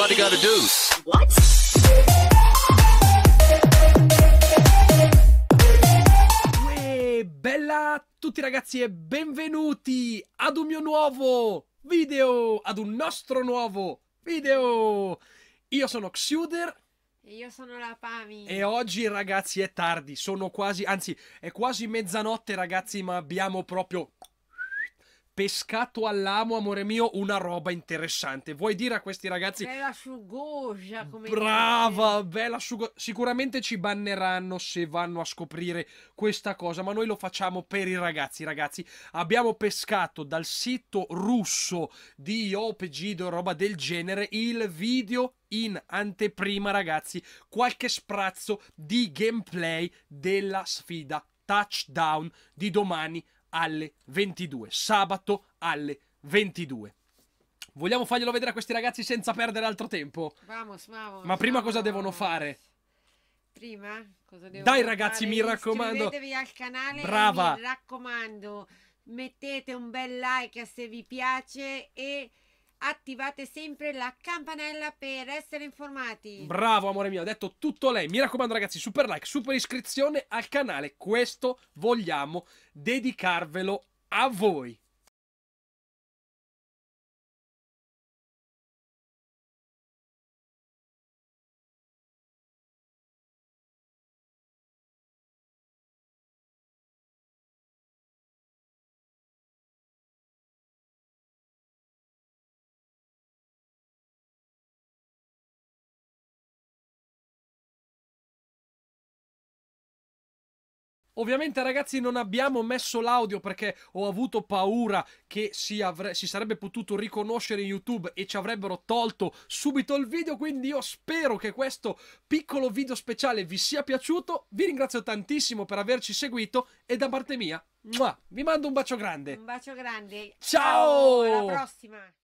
Everybody got a deuce. What? Bella a tutti ragazzi e benvenuti ad un mio nuovo video, ad un nostro nuovo video. Io sono Xuder. E io sono la Pami. E oggi ragazzi è tardi, sono quasi, anzi è quasi mezzanotte ragazzi, ma abbiamo proprio pescato all'amo, amore mio, una roba interessante. Vuoi dire a questi ragazzi... Bella sugosa, come... Brava, dice. bella sugosa. Sicuramente ci banneranno se vanno a scoprire questa cosa, ma noi lo facciamo per i ragazzi, ragazzi. Abbiamo pescato dal sito russo di Opegido, roba del genere, il video in anteprima, ragazzi, qualche sprazzo di gameplay della sfida touchdown di domani alle 22. Sabato alle 22. Vogliamo farglielo vedere a questi ragazzi senza perdere altro tempo? Vamos, vamos. Ma prima vamos. cosa devono fare? Prima cosa devono Dai ragazzi, fare? mi raccomando. Iscrivetevi al canale. Brava. Mi raccomando, mettete un bel like se vi piace e attivate sempre la campanella per essere informati. Bravo, amore mio, ha detto tutto lei. Mi raccomando, ragazzi, super like, super iscrizione al canale. Questo vogliamo dedicarvelo a voi. Ovviamente ragazzi non abbiamo messo l'audio perché ho avuto paura che si, si, sarebbe potuto riconoscere in YouTube e ci avrebbero tolto subito il video, quindi io spero che questo piccolo video speciale vi sia piaciuto, vi ringrazio tantissimo per averci seguito e da parte mia vi mando un bacio grande. Un bacio grande. Ciao! Ciao alla prossima!